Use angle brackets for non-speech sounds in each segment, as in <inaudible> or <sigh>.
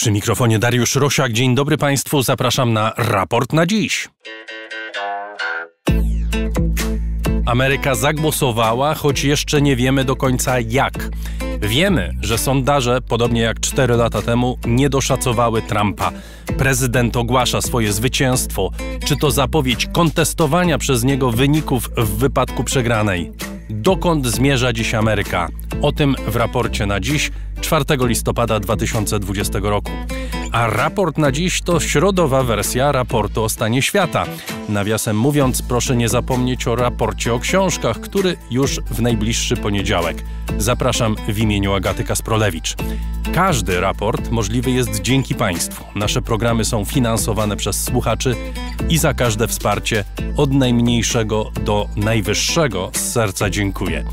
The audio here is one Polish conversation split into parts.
Przy mikrofonie Dariusz Rosiak. Dzień dobry Państwu. Zapraszam na raport na dziś. Ameryka zagłosowała, choć jeszcze nie wiemy do końca jak. Wiemy, że sondaże, podobnie jak 4 lata temu, nie doszacowały Trumpa. Prezydent ogłasza swoje zwycięstwo. Czy to zapowiedź kontestowania przez niego wyników w wypadku przegranej? Dokąd zmierza dziś Ameryka? O tym w raporcie na dziś. 4 listopada 2020 roku. A raport na dziś to środowa wersja raportu o stanie świata. Nawiasem mówiąc, proszę nie zapomnieć o raporcie o książkach, który już w najbliższy poniedziałek. Zapraszam w imieniu Agaty Kasprolewicz. Każdy raport możliwy jest dzięki Państwu. Nasze programy są finansowane przez słuchaczy i za każde wsparcie od najmniejszego do najwyższego z serca dziękuję.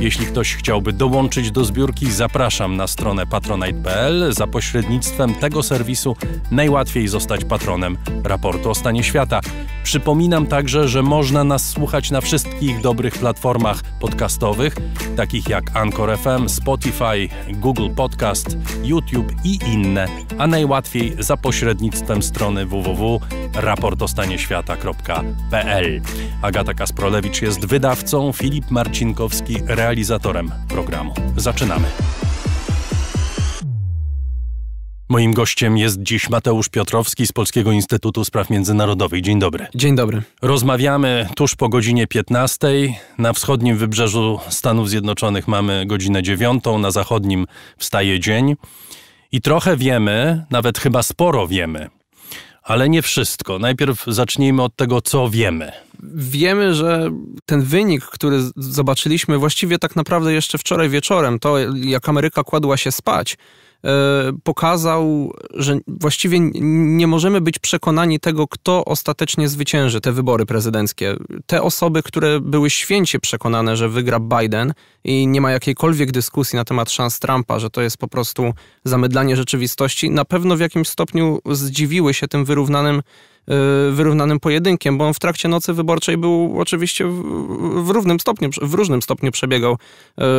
Jeśli ktoś chciałby dołączyć do zbiórki, zapraszam na stronę patronite.pl. Za pośrednictwem tego serwisu najłatwiej zostać patronem raportu o stanie świata. Przypominam także, że można nas słuchać na wszystkich dobrych platformach podcastowych, takich jak Anchor FM, Spotify, Google Podcast, YouTube i inne, a najłatwiej za pośrednictwem strony www.raportostanieświata.pl. Agata Kasprolewicz jest wydawcą, Filip Marcinkowski realizatorem programu. Zaczynamy. Moim gościem jest dziś Mateusz Piotrowski z Polskiego Instytutu Spraw Międzynarodowych. Dzień dobry. Dzień dobry. Rozmawiamy tuż po godzinie 15. Na wschodnim wybrzeżu Stanów Zjednoczonych mamy godzinę 9, na zachodnim wstaje dzień. I trochę wiemy, nawet chyba sporo wiemy, ale nie wszystko. Najpierw zacznijmy od tego, co wiemy. Wiemy, że ten wynik, który zobaczyliśmy właściwie tak naprawdę jeszcze wczoraj wieczorem, to jak Ameryka kładła się spać, E, pokazał, że właściwie nie możemy być przekonani tego, kto ostatecznie zwycięży te wybory prezydenckie. Te osoby, które były święcie przekonane, że wygra Biden i nie ma jakiejkolwiek dyskusji na temat szans Trumpa, że to jest po prostu zamydlanie rzeczywistości, na pewno w jakimś stopniu zdziwiły się tym wyrównanym Y, wyrównanym pojedynkiem, bo on w trakcie nocy wyborczej był oczywiście w, w równym stopniu, w różnym stopniu przebiegał.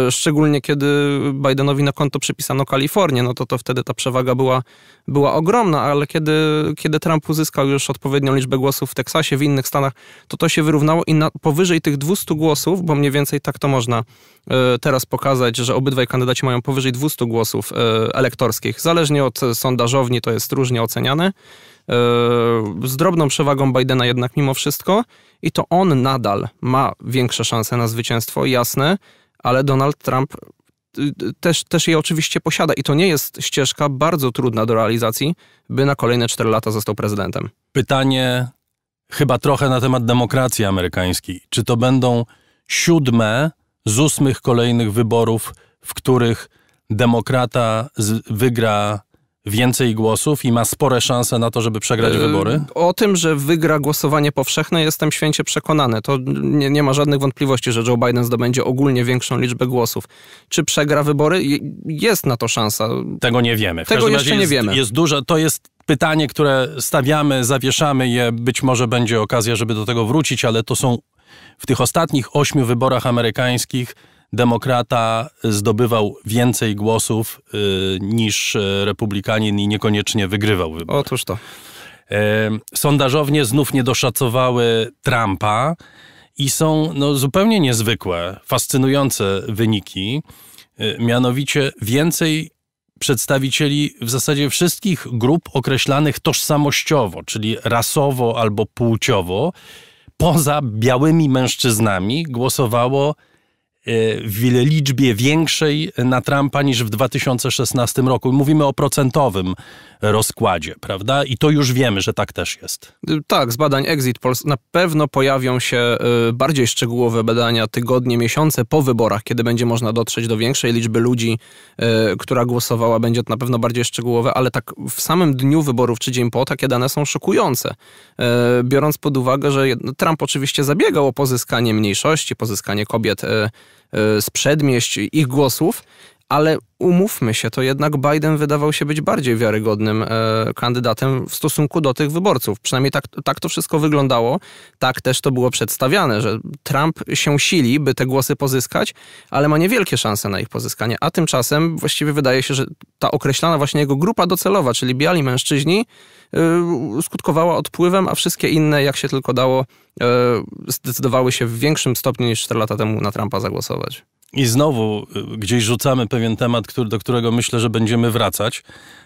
Y, szczególnie kiedy Bidenowi na konto przypisano Kalifornię, no to, to wtedy ta przewaga była, była ogromna, ale kiedy, kiedy Trump uzyskał już odpowiednią liczbę głosów w Teksasie, w innych stanach, to to się wyrównało i na, powyżej tych 200 głosów, bo mniej więcej tak to można y, teraz pokazać, że obydwaj kandydaci mają powyżej 200 głosów elektorskich. Zależnie od sondażowni to jest różnie oceniane. E, z drobną przewagą Bidena jednak mimo wszystko i to on nadal ma większe szanse na zwycięstwo, jasne, ale Donald Trump y, też, też je oczywiście posiada i to nie jest ścieżka bardzo trudna do realizacji, by na kolejne 4 lata został prezydentem. Pytanie chyba trochę na temat demokracji amerykańskiej. Czy to będą siódme z ósmych kolejnych wyborów, w których demokrata wygra więcej głosów i ma spore szanse na to, żeby przegrać e, wybory? O tym, że wygra głosowanie powszechne, jestem święcie przekonany. To nie, nie, ma żadnych wątpliwości, że Joe Biden zdobędzie ogólnie większą liczbę głosów. Czy przegra wybory? Jest na to szansa. Tego nie wiemy. W Tego jeszcze jest, nie wiemy. Jest to jest pytanie, które stawiamy, zawieszamy je. Być może będzie okazja, żeby do tego wrócić, ale to są w tych ostatnich ośmiu wyborach amerykańskich demokrata zdobywał więcej głosów y, niż e, republikanin i niekoniecznie wygrywał wybory. Otóż to. E, sondażownie znów nie doszacowały Trumpa i są no, zupełnie niezwykłe, fascynujące wyniki. E, mianowicie więcej przedstawicieli w zasadzie wszystkich grup określanych tożsamościowo, czyli rasowo albo płciowo, poza białymi mężczyznami głosowało Y, w liczbie większej na Trumpa niż w 2016 roku. Mówimy o procentowym rozkładzie, prawda? I to już wiemy, że tak też jest. Y, tak, z badań Exit Polls na pewno pojawią się y, bardziej szczegółowe badania tygodnie, miesiące po wyborach, kiedy będzie można dotrzeć do większej liczby ludzi, która głosowała, będzie to na pewno bardziej szczegółowe, ale tak w samym dniu wyborów czy dzień po takie dane są szokujące. Biorąc pod uwagę, że Trump oczywiście zabiegał o pozyskanie mniejszości, pozyskanie kobiet z y, przedmieść ich głosów, ale umówmy się, to jednak Biden wydawał się być bardziej wiarygodnym e, kandydatem w stosunku do tych wyborców. Przynajmniej tak, tak to wszystko wyglądało, tak też to było przedstawiane, że Trump się sili, by te głosy pozyskać, ale ma niewielkie szanse na ich pozyskanie. A tymczasem właściwie wydaje się, że ta określana właśnie jego grupa docelowa, czyli biali mężczyźni, e, skutkowała odpływem, a wszystkie inne, jak się tylko dało, e, zdecydowały się w większym stopniu niż 4 lata temu na Trumpa zagłosować. I znowu y, gdzieś rzucamy pewien temat, który, do którego myślę, że będziemy wracać.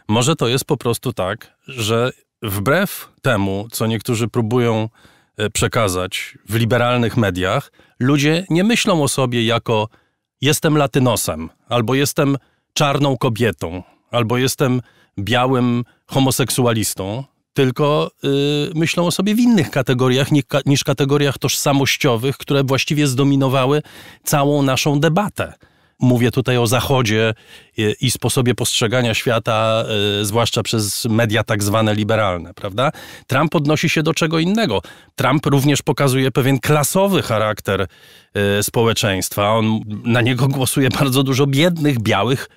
Może to jest po prostu tak, że wbrew temu, co niektórzy próbują y, przekazać w liberalnych mediach, ludzie nie myślą o sobie jako jestem latynosem, albo jestem czarną kobietą, albo jestem białym homoseksualistą, tylko y, myślą o sobie w innych kategoriach niż, niż kategoriach tożsamościowych, które właściwie zdominowały całą naszą debatę. Mówię tutaj o Zachodzie y, i sposobie postrzegania świata, y, zwłaszcza przez media tak zwane liberalne, prawda? Trump odnosi się do czego innego. Trump również pokazuje pewien klasowy charakter y, społeczeństwa. On, na niego głosuje bardzo dużo biednych, białych,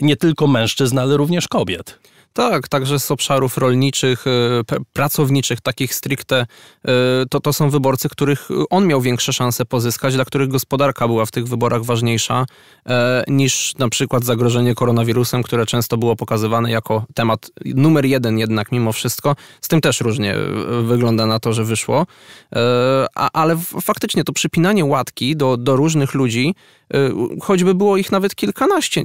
nie tylko mężczyzn, ale również kobiet. Tak, także z obszarów rolniczych, e, pracowniczych, takich stricte, e, to, to są wyborcy, których e, on miał większe szanse pozyskać, dla których gospodarka była w tych wyborach ważniejsza niż na przykład zagrożenie koronawirusem, które często było pokazywane jako temat numer jeden jednak mimo wszystko. Z tym też różnie wygląda na to, że wyszło. Ale faktycznie to przypinanie łatki do, do różnych ludzi Y, choćby było ich nawet kilkanaście.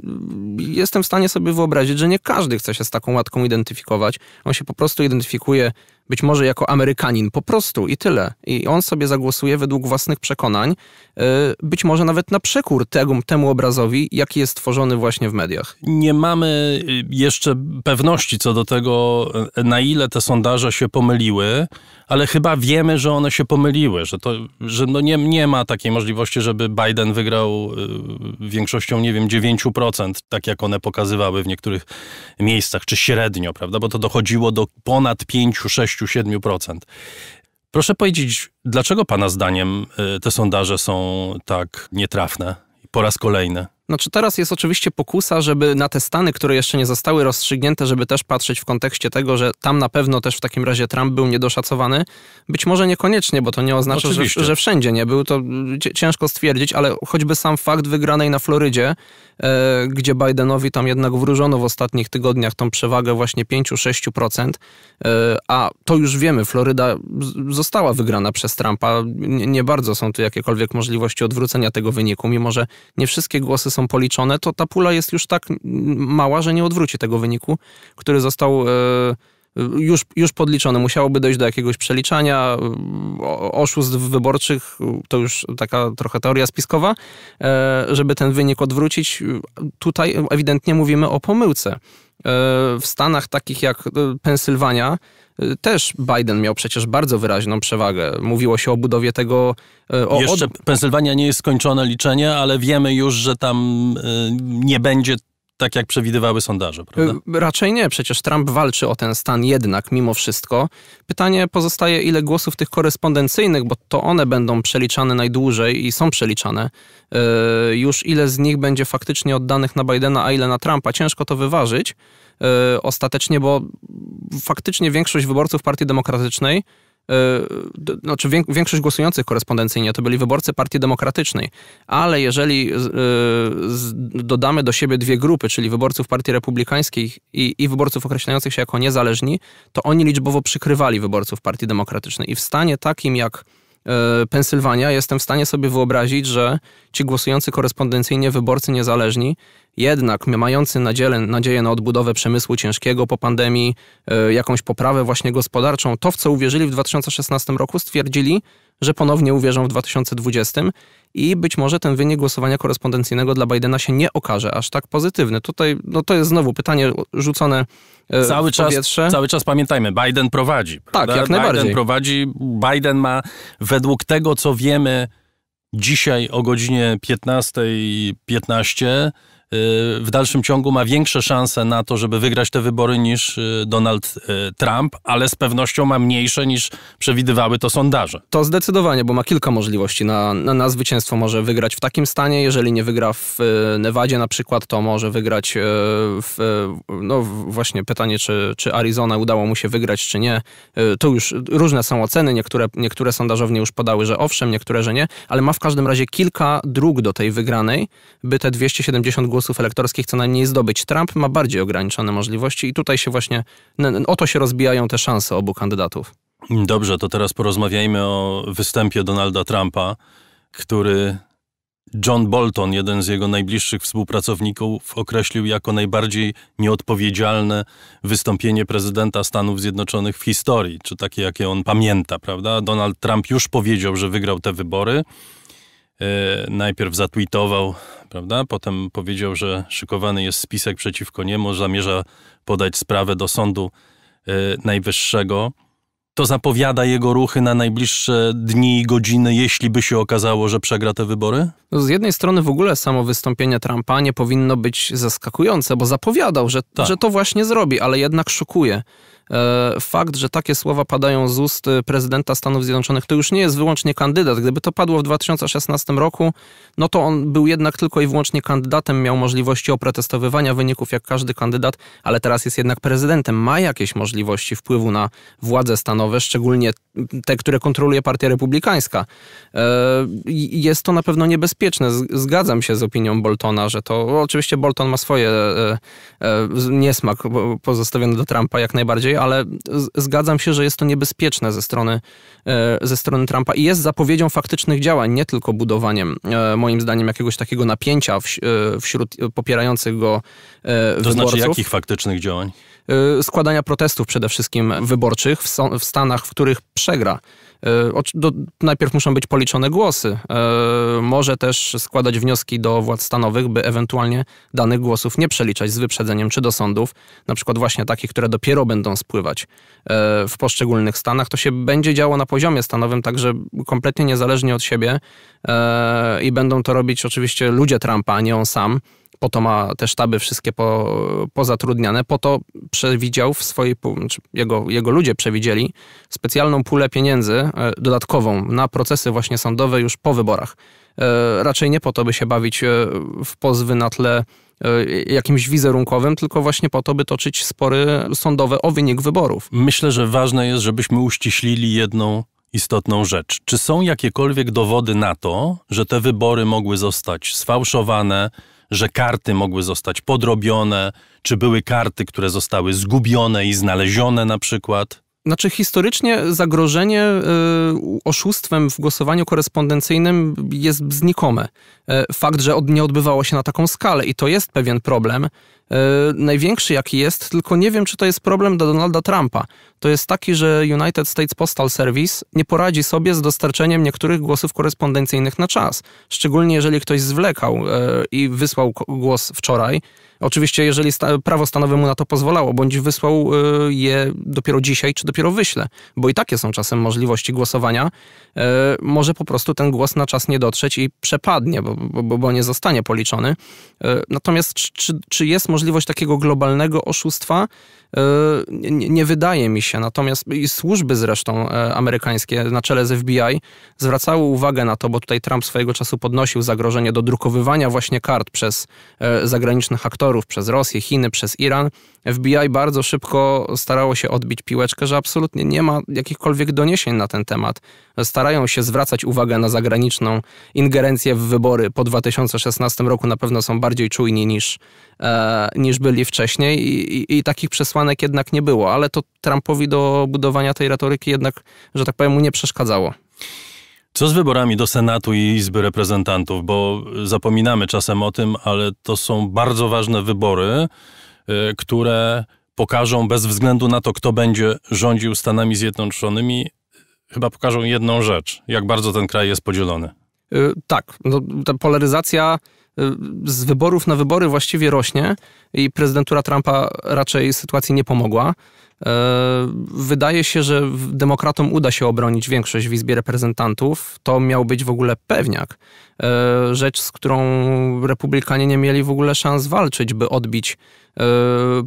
Jestem w stanie sobie wyobrazić, że nie każdy chce się z taką łatką identyfikować. On się po prostu identyfikuje być może jako Amerykanin po prostu i tyle. I on sobie zagłosuje według własnych przekonań, y, być może nawet na przekór temu temu obrazowi, jaki jest tworzony właśnie w mediach. Nie mamy y, jeszcze pewności co do tego, y, na ile te sondaże się pomyliły, ale chyba wiemy, że one się pomyliły, że, to, że no nie, nie ma takiej możliwości, żeby Biden wygrał większością, nie wiem, 9%, tak jak one pokazywały w niektórych miejscach, czy średnio, prawda? Bo to dochodziło do ponad 5-6%. 6-7%. Proszę powiedzieć, dlaczego Pana zdaniem y, te sondaże są tak nietrafne po raz kolejny? Znaczy teraz jest oczywiście pokusa, żeby na te stany, które jeszcze nie zostały rozstrzygnięte, żeby też patrzeć w kontekście tego, że tam na pewno też w takim razie Trump był niedoszacowany. Być może niekoniecznie, bo to nie oznacza, że, że, wszędzie nie był. To ciężko stwierdzić, ale choćby sam fakt wygranej na Florydzie, e, gdzie Bidenowi tam jednak wróżono w ostatnich tygodniach tą przewagę właśnie 5-6%, e, a to już wiemy, Floryda została wygrana przez Trumpa. Nie, nie bardzo są tu jakiekolwiek możliwości odwrócenia tego wyniku, mimo że nie wszystkie głosy są są policzone, to ta pula jest już tak mała, że nie odwróci tego wyniku, który został e, już, już podliczony. Musiałoby dojść do jakiegoś przeliczania e, oszustw wyborczych, to już taka trochę teoria spiskowa, e, żeby ten wynik odwrócić. Tutaj ewidentnie mówimy o pomyłce. W Stanach takich jak Pensylwania też Biden miał przecież bardzo wyraźną przewagę. Mówiło się o budowie tego... E, o Jeszcze od... Pensylwania nie jest skończone liczenie, ale wiemy już, że tam e, nie będzie tak jak przewidywały sondaże, prawda? Y, raczej nie, przecież Trump walczy o ten stan jednak mimo wszystko. Pytanie pozostaje, ile głosów tych korespondencyjnych, bo to one będą przeliczane najdłużej i są przeliczane, y, już ile z nich będzie faktycznie oddanych na Bidena, a ile na Trumpa. Ciężko to wyważyć y, ostatecznie, bo faktycznie większość wyborców Partii Demokratycznej E, znaczy większość głosujących korespondencyjnie to byli wyborcy Partii Demokratycznej, ale jeżeli e, dodamy do siebie dwie grupy, czyli wyborców Partii Republikańskiej i, i wyborców określających się jako niezależni, to oni liczbowo przykrywali wyborców Partii Demokratycznej i w stanie takim jak E, Pensylwania, jestem w stanie sobie wyobrazić, że ci głosujący korespondencyjnie wyborcy niezależni, jednak mający nadzieję, nadzieję na odbudowę przemysłu ciężkiego po pandemii, e, jakąś poprawę właśnie gospodarczą, to w co uwierzyli w 2016 roku, stwierdzili, że ponownie uwierzą w 2020 i być może ten wynik głosowania korespondencyjnego dla Bidena się nie okaże aż tak pozytywny. Tutaj no to jest znowu pytanie rzucone e, cały czas, Cały czas pamiętajmy, Biden prowadzi. Tak, prawda? Tak, jak Biden najbardziej. Biden prowadzi, Biden ma według tego, co wiemy dzisiaj o godzinie 15.15 15, Y, w dalszym ciągu ma większe szanse na to, żeby wygrać te wybory niż y, Donald y, Trump, ale z pewnością ma mniejsze niż przewidywały to sondaże. To zdecydowanie, bo ma kilka możliwości na, na, na zwycięstwo. Może wygrać w takim stanie, jeżeli nie wygra w Nevadzie na przykład, to może wygrać w, no właśnie pytanie, czy, czy Arizona udało mu się wygrać, czy nie. Tu już różne są oceny, niektóre, niektóre sondażownie już podały, że owszem, niektóre, że nie, ale ma w każdym razie kilka dróg do tej wygranej, by te 270 głosów głosów elektorskich co najmniej zdobyć. Trump ma bardziej ograniczone możliwości i tutaj się właśnie, o to się rozbijają te szanse obu kandydatów. Dobrze, to teraz porozmawiajmy o występie Donalda Trumpa, który John Bolton, jeden z jego najbliższych współpracowników, określił jako najbardziej nieodpowiedzialne wystąpienie prezydenta Stanów Zjednoczonych w historii, czy takie, jakie on pamięta, prawda? Donald Trump już powiedział, że wygrał te wybory E, najpierw zatweetował, prawda? Potem powiedział, że szykowany jest spisek przeciwko niemu, zamierza podać sprawę do Sądu e, Najwyższego. To zapowiada jego ruchy na najbliższe dni i godziny, jeśli by się okazało, że przegra te wybory? No z jednej strony w ogóle samo wystąpienie Trumpa nie powinno być zaskakujące, bo zapowiadał, że, tak. że to właśnie zrobi, ale jednak szukuje. E, fakt, że takie słowa padają z ust y, prezydenta Stanów Zjednoczonych, to już nie jest wyłącznie kandydat. Gdyby to padło w 2016 roku, no to on był jednak tylko i wyłącznie kandydatem, miał możliwości oprotestowywania wyników jak każdy kandydat, ale teraz jest jednak prezydentem, ma jakieś możliwości wpływu na władze stanowe, szczególnie te, które kontroluje Partia Republikańska. E, jest to na pewno niebezpieczne. Zgadzam się z opinią Boltona, że to oczywiście Bolton ma swoje e, niesmak pozostawiony do Trumpa jak najbardziej, ale zgadzam się, że jest to niebezpieczne ze strony, e, ze strony Trumpa i jest zapowiedzią faktycznych działań, nie tylko budowaniem, e, moim zdaniem, jakiegoś takiego napięcia w, e, wśród popierających go wyborców. To znaczy jakich faktycznych działań? Składania protestów przede wszystkim wyborczych w, w Stanach, w których przegra E, do, najpierw muszą być policzone głosy. E, może też składać wnioski do władz stanowych, by ewentualnie danych głosów nie przeliczać z wyprzedzeniem, czy do sądów, na przykład właśnie takich, które dopiero będą spływać e, w poszczególnych stanach. To się będzie działo na poziomie stanowym, także kompletnie niezależnie od siebie i będą to robić oczywiście ludzie Trumpa, a nie on sam po to ma te sztaby wszystkie po, pozatrudniane, po to przewidział w swojej, znaczy jego, jego ludzie przewidzieli specjalną pulę pieniędzy e, dodatkową na procesy właśnie sądowe już po wyborach. E, raczej nie po to, by się bawić e, w pozwy na tle jakimś wizerunkowym, tylko właśnie po to, by toczyć spory sądowe o wynik wyborów. Myślę, że ważne jest, żebyśmy uściślili jedną istotną rzecz. Czy są jakiekolwiek dowody na to, że te wybory mogły zostać sfałszowane, że karty mogły zostać podrobione, czy były karty, które zostały zgubione i znalezione na przykład? Znaczy, historycznie zagrożenie y, oszustwem w głosowaniu korespondencyjnym jest znikome. E, fakt, że od, nie odbywało się na taką skalę i to jest pewien problem, E, największy jaki jest, tylko nie wiem, czy to jest problem dla Donalda Trumpa. To jest taki, że United States Postal Service nie poradzi sobie z dostarczeniem niektórych głosów korespondencyjnych na czas. Szczególnie jeżeli ktoś zwlekał e, i wysłał głos wczoraj. Oczywiście, jeżeli sta prawo stanowe mu na to pozwalało, bądź wysłał e, je dopiero dzisiaj, czy dopiero wyśle, bo i takie są czasem możliwości głosowania, może po prostu ten głos na czas nie dotrzeć i przepadnie, bo, bo, bo nie zostanie policzony. Natomiast czy, czy jest możliwość, możliwość takiego globalnego oszustwa e, nie, nie wydaje mi się. Natomiast i służby zresztą e, amerykańskie na czele z FBI zwracały uwagę na to, bo tutaj Trump swojego czasu podnosił zagrożenie do drukowywania właśnie kart przez e, zagranicznych aktorów, przez Rosję, Chiny, przez Iran. FBI bardzo szybko starało się odbić piłeczkę, że absolutnie nie ma jakichkolwiek doniesień na ten temat. Starają się zwracać uwagę na zagraniczną ingerencję w wybory po 2016 roku. Na pewno są bardziej czujni niż, niż byli wcześniej i, i, i takich przesłanek jednak nie było, ale to Trumpowi do budowania tej retoryki jednak, że tak powiem, mu nie przeszkadzało. Co z wyborami do Senatu i Izby Reprezentantów? Bo zapominamy czasem o tym, ale to są bardzo ważne wybory, e, które pokażą bez względu na to, kto będzie rządził Stanami Zjednoczonymi, e, chyba pokażą jedną rzecz: jak bardzo ten kraj jest podzielony. Yy, tak, no, ta polaryzacja z wyborów na wybory właściwie rośnie i prezydentura Trumpa raczej sytuacji nie pomogła. E, wydaje się, że demokratom uda się obronić większość w Izbie Reprezentantów. To miał być w ogóle pewniak. E, rzecz, z którą republikanie nie mieli w ogóle szans walczyć, by odbić e,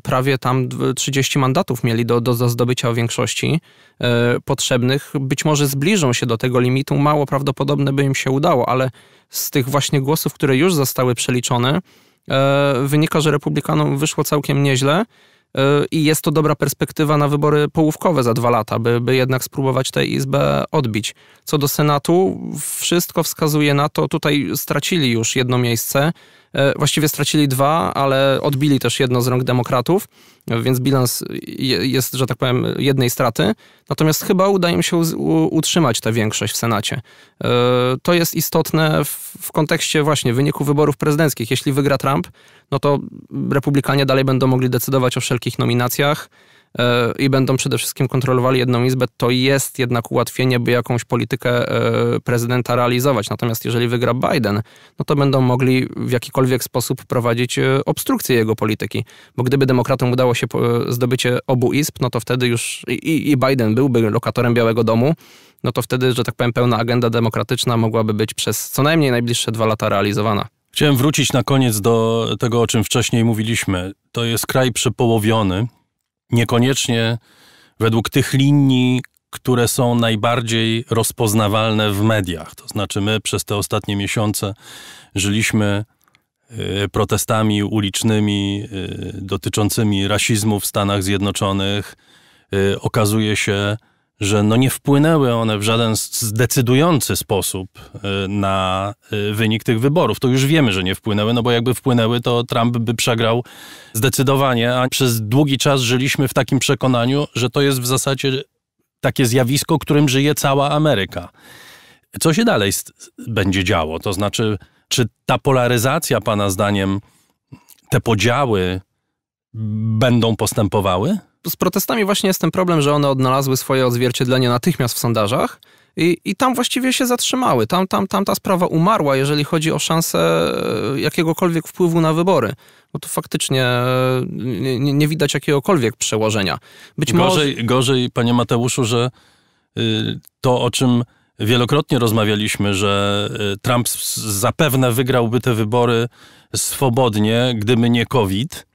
prawie tam 30 mandatów mieli do, do, do zdobycia większości potrzebnych. Być może zbliżą się do tego limitu, mało prawdopodobne by im się udało, ale z tych właśnie głosów, które już zostały przeliczone, wynika, że republikanom wyszło całkiem nieźle i jest to dobra perspektywa na wybory połówkowe za dwa lata, by, by jednak spróbować tę Izbę odbić. Co do Senatu, wszystko wskazuje na to, tutaj stracili już jedno miejsce, e, właściwie stracili dwa, ale odbili też jedno z rąk demokratów, więc bilans jest, że tak powiem, jednej straty. Natomiast chyba uda im się utrzymać tę większość w Senacie. E, to jest istotne w kontekście właśnie wyniku wyborów prezydenckich. Jeśli wygra Trump, no to republikanie dalej będą mogli decydować o wszelkich nominacjach e, i będą przede wszystkim kontrolowali jedną izbę, to jest jednak ułatwienie, by jakąś politykę e, prezydenta realizować. Natomiast jeżeli wygra Biden, no to będą mogli w jakikolwiek sposób prowadzić e, obstrukcję jego polityki. Bo gdyby demokratom udało się zdobycie obu izb, no to wtedy już i, i Biden byłby lokatorem Białego Domu, no to wtedy, że tak powiem, pełna agenda demokratyczna mogłaby być przez co najmniej najbliższe dwa lata realizowana. Chciałem wrócić na koniec do tego, o czym wcześniej mówiliśmy. To jest kraj przepołowiony, niekoniecznie według tych linii, które są najbardziej rozpoznawalne w mediach. To znaczy, my przez te ostatnie miesiące żyliśmy y, protestami ulicznymi y, dotyczącymi rasizmu w Stanach Zjednoczonych. Y, okazuje się, że no nie wpłynęły one w żaden zdecydujący sposób e, na e, wynik tych wyborów. To już wiemy, że nie wpłynęły, no bo jakby wpłynęły, to Trump by przegrał zdecydowanie, a przez długi czas żyliśmy w takim przekonaniu, że to jest w zasadzie takie zjawisko, którym żyje cała Ameryka. Co się dalej będzie działo? To znaczy, czy ta polaryzacja, Pana zdaniem, te podziały będą postępowały? z protestami właśnie jest ten problem, że one odnalazły swoje odzwierciedlenie natychmiast w sondażach. I, I tam właściwie się zatrzymały. Tam, tam, tam ta sprawa umarła, jeżeli chodzi o szansę e, jakiegokolwiek wpływu na wybory. Bo tu faktycznie e, nie, nie widać jakiegokolwiek przełożenia. Być gorzej, może... gorzej, panie Mateuszu, że e, to, o czym wielokrotnie rozmawialiśmy, że Trump zapewne wygrałby te wybory swobodnie, gdyby nie COVID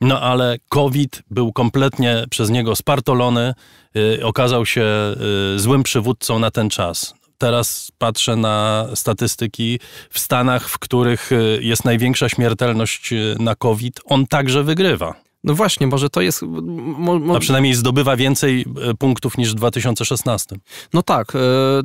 no ale COVID był kompletnie przez niego spartolony, yy, okazał się yy, złym przywódcą na ten czas. Teraz patrzę na statystyki w Stanach, w których y, jest największa śmiertelność y, na COVID, on także wygrywa. No właśnie, może to jest... Mo, mo... A przynajmniej zdobywa więcej e, punktów niż w 2016. No tak, e,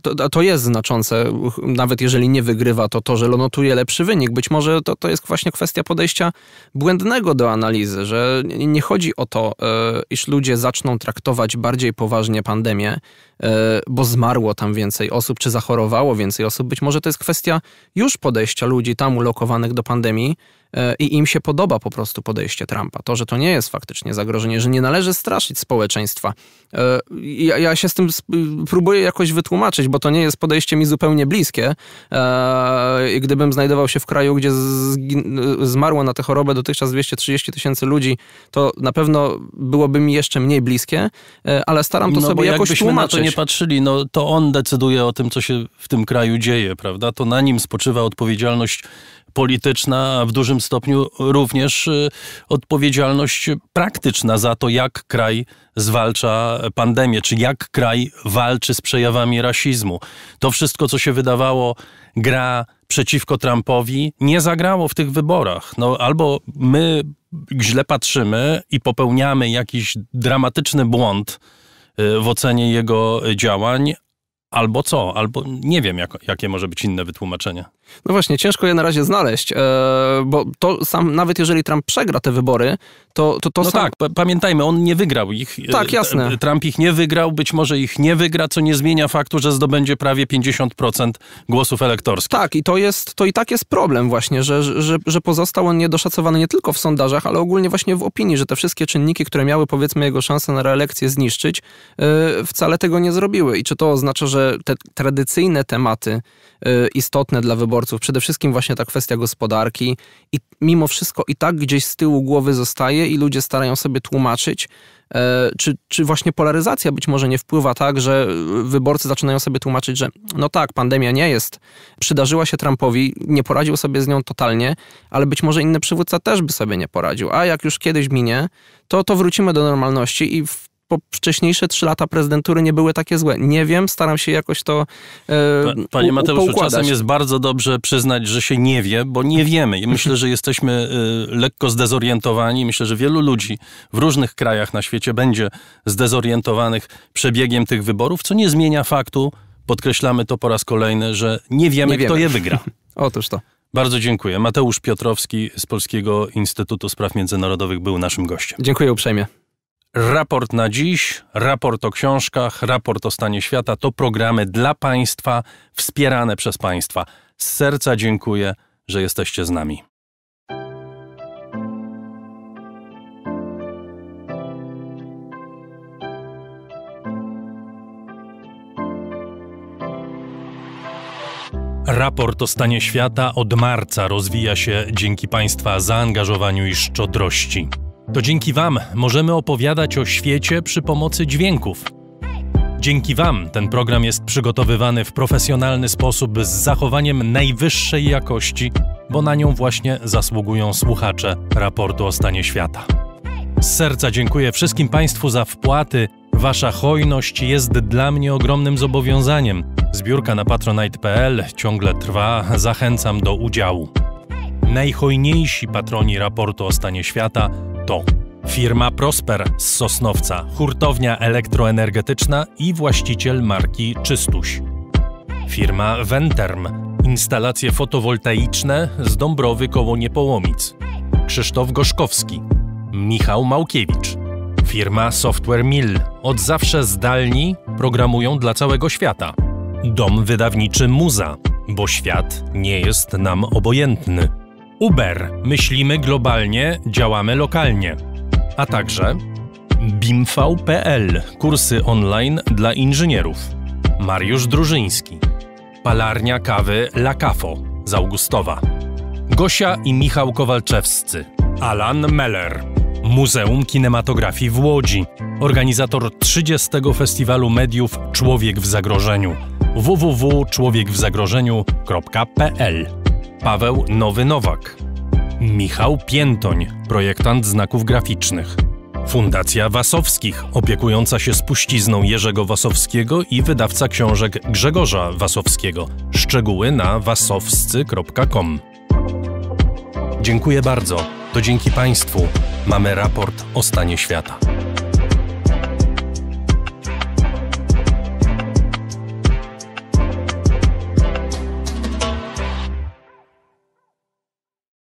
to, to jest znaczące. Nawet jeżeli nie wygrywa, to to, że notuje lepszy wynik. Być może to, to jest właśnie kwestia podejścia błędnego do analizy, że nie chodzi o to, e, iż ludzie zaczną traktować bardziej poważnie pandemię, bo zmarło tam więcej osób, czy zachorowało więcej osób. Być może to jest kwestia już podejścia ludzi tam ulokowanych do pandemii, E, i im się podoba po prostu podejście Trumpa. To, że to nie jest faktycznie zagrożenie, że nie należy straszyć społeczeństwa. E, ja, ja się z tym próbuję jakoś wytłumaczyć, bo to nie jest podejście mi zupełnie bliskie. E, gdybym znajdował się w kraju, gdzie zmarło na tę chorobę dotychczas 230 tysięcy ludzi, to na pewno byłoby mi jeszcze mniej bliskie, ale staram to no, sobie jakoś tłumaczyć. na to nie patrzyli, no to on decyduje o tym, co się w tym kraju dzieje, prawda? To na nim spoczywa odpowiedzialność polityczna, a w dużym stopniu również y, odpowiedzialność praktyczna za to, jak kraj zwalcza pandemię, czy jak kraj walczy z przejawami rasizmu. To wszystko, co się wydawało, gra przeciwko Trumpowi, nie zagrało w tych wyborach. No, albo my źle patrzymy i popełniamy jakiś dramatyczny błąd y, w ocenie jego działań, albo co, albo nie wiem, jak, jakie może być inne wytłumaczenie. No właśnie, ciężko je na razie znaleźć, e, bo to sam, nawet jeżeli Trump przegra te wybory, to to, to no sam... tak, pamiętajmy, on nie wygrał ich. E, tak, jasne. Trump ich nie wygrał, być może ich nie wygra, co nie zmienia faktu, że zdobędzie prawie 50% głosów elektorskich. Tak, i to jest, to i tak jest problem właśnie, że, że, że pozostał on niedoszacowany nie tylko w sondażach, ale ogólnie właśnie w opinii, że te wszystkie czynniki, które miały powiedzmy jego szansę na reelekcję zniszczyć, e, wcale tego nie zrobiły. I czy to oznacza, że te tradycyjne tematy istotne dla wyborów wyborców. Przede wszystkim właśnie ta kwestia gospodarki i mimo wszystko i tak gdzieś z tyłu głowy zostaje i ludzie starają sobie tłumaczyć, e, czy, czy właśnie polaryzacja być może nie wpływa tak, że wyborcy zaczynają sobie tłumaczyć, że no tak, pandemia nie jest, przydarzyła się Trumpowi, nie poradził sobie z nią totalnie, ale być może inny przywódca też by sobie nie poradził. A jak już kiedyś minie, to, to wrócimy do normalności i w po wcześniejsze trzy lata prezydentury nie były takie złe. Nie wiem, staram się jakoś to e, Panie Mateuszu, czasem jest bardzo dobrze przyznać, że się nie wie, bo nie wiemy. I myślę, że jesteśmy e, lekko zdezorientowani. Myślę, że wielu ludzi w różnych krajach na świecie będzie zdezorientowanych przebiegiem tych wyborów, co nie zmienia faktu, podkreślamy to po raz kolejny, że nie wiemy, nie wiemy. kto je wygra. <laughs> Otóż to. Bardzo dziękuję. Mateusz Piotrowski z Polskiego Instytutu Spraw Międzynarodowych był naszym gościem. Dziękuję uprzejmie. Raport na dziś, raport o książkach, raport o stanie świata to programy dla Państwa, wspierane przez Państwa. Z serca dziękuję, że jesteście z nami. Raport o stanie świata od marca rozwija się dzięki Państwa zaangażowaniu i szczodrości. To dzięki Wam możemy opowiadać o świecie przy pomocy dźwięków. Dzięki Wam ten program jest przygotowywany w profesjonalny sposób z zachowaniem najwyższej jakości, bo na nią właśnie zasługują słuchacze raportu o stanie świata. Z serca dziękuję wszystkim Państwu za wpłaty. Wasza hojność jest dla mnie ogromnym zobowiązaniem. Zbiórka na patronite.pl ciągle trwa, zachęcam do udziału. Najhojniejsi patroni raportu o stanie świata to firma Prosper z Sosnowca, hurtownia elektroenergetyczna i właściciel marki Czystuś. Firma Venterm, instalacje fotowoltaiczne z Dąbrowy koło Niepołomic. Krzysztof Goszkowski, Michał Małkiewicz. Firma Software Mill, od zawsze zdalni, programują dla całego świata. Dom wydawniczy Muza, bo świat nie jest nam obojętny. Uber. Myślimy globalnie, działamy lokalnie. A także BIMV.pl. Kursy online dla inżynierów. Mariusz Drużyński. Palarnia kawy La Cafo z Augustowa. Gosia i Michał Kowalczewscy. Alan Meller. Muzeum Kinematografii w Łodzi. Organizator 30. Festiwalu Mediów Człowiek w Zagrożeniu. www.człowiekwzagrożeniu.pl Paweł Nowy Nowak, Michał Piętoń, projektant znaków graficznych, Fundacja Wasowskich, opiekująca się spuścizną Jerzego Wasowskiego i wydawca książek Grzegorza Wasowskiego. Szczegóły na wasowscy.com. Dziękuję bardzo. To dzięki Państwu mamy raport o stanie świata.